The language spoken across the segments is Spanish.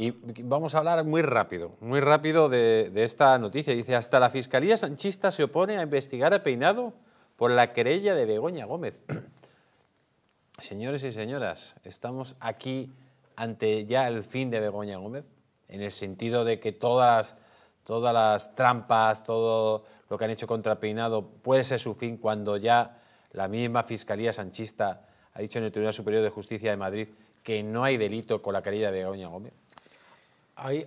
Y vamos a hablar muy rápido, muy rápido de, esta noticia. Dice, hasta la Fiscalía Sanchista se opone a investigar a Peinado por la querella de Begoña Gómez. Señores y señoras, estamos aquí ante ya el fin de Begoña Gómez, en el sentido de que todas, todas las trampas, todo lo que han hecho contra Peinado puede ser su fin cuando ya la misma Fiscalía Sanchista ha dicho en el Tribunal Superior de Justicia de Madrid que no hay delito con la querella de Begoña Gómez.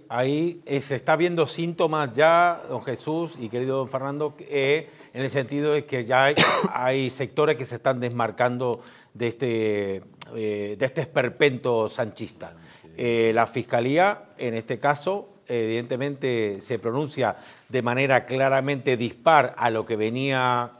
Ahí, eh, se está viendo síntomas ya, don Jesús y querido don Fernando, eh, en el sentido de que ya hay, sectores que se están desmarcando de este, eh, de este esperpento sanchista. la Fiscalía, en este caso, evidentemente se pronuncia de manera claramente dispar a lo que venía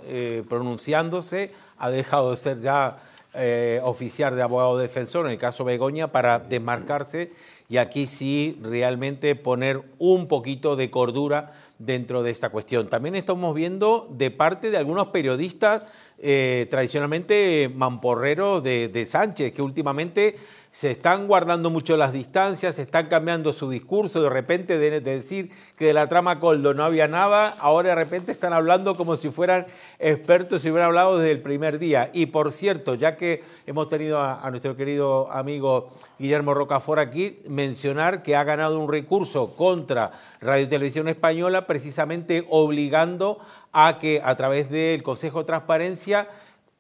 pronunciándose, ha dejado de ser ya eh, oficial de abogado defensor en el caso Begoña para desmarcarse y aquí sí realmente poner un poquito de cordura dentro de esta cuestión. También estamos viendo de parte de algunos periodistas eh, tradicionalmente mamporrero de, Sánchez, que últimamente se están guardando mucho las distancias, se están cambiando su discurso, de repente de, decir que de la trama Coldo no había nada, ahora de repente están hablando como si fueran expertos, ...y hubieran hablado desde el primer día. Y por cierto, ya que hemos tenido a, nuestro querido amigo Guillermo Rocafora aquí, mencionar que ha ganado un recurso contra Radio Televisión Española precisamente obligando a que a través del Consejo de Transparencia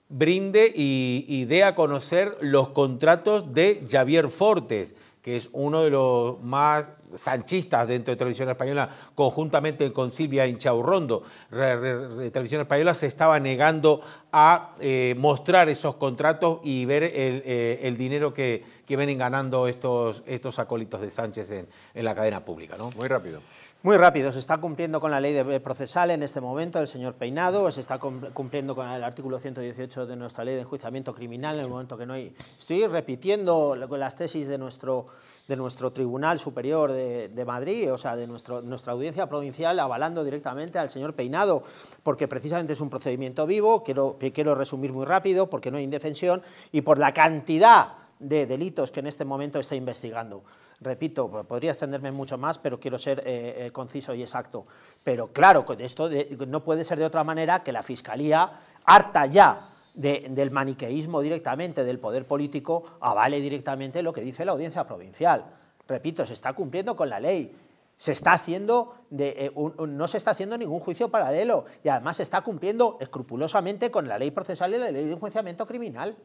brinde y, dé a conocer los contratos de Javier Fortes, que es uno de los más sanchistas dentro de Televisión Española, conjuntamente con Silvia Inchaurrondo. Televisión Española se estaba negando a eh, mostrar esos contratos y ver el, eh, el dinero que, que vienen ganando estos, estos acólitos de Sánchez en, la cadena pública. ¿no? Muy rápido. Muy rápido, se está cumpliendo con la ley eh, procesal en este momento, el señor Peinado, se está cumpliendo con el artículo 118 de nuestra ley de enjuiciamiento criminal en el momento que no hay... Estoy repitiendo las tesis de nuestro, nuestro Tribunal Superior de, Madrid, o sea, de nuestro, nuestra audiencia provincial, avalando directamente al señor Peinado, porque precisamente es un procedimiento vivo, quiero, quiero resumir muy rápido, porque no hay indefensión, y por la cantidad de delitos que en este momento está investigando. Repito, podría extenderme mucho más, pero quiero ser eh, eh, conciso y exacto. Pero claro, esto no puede ser de otra manera que la Fiscalía, harta ya del maniqueísmo directamente del poder político, avale directamente lo que dice la audiencia provincial. Repito, se está cumpliendo con la ley, se está haciendo eh, no se está haciendo ningún juicio paralelo y además se está cumpliendo escrupulosamente con la ley procesal y la ley de enjuiciamiento criminal.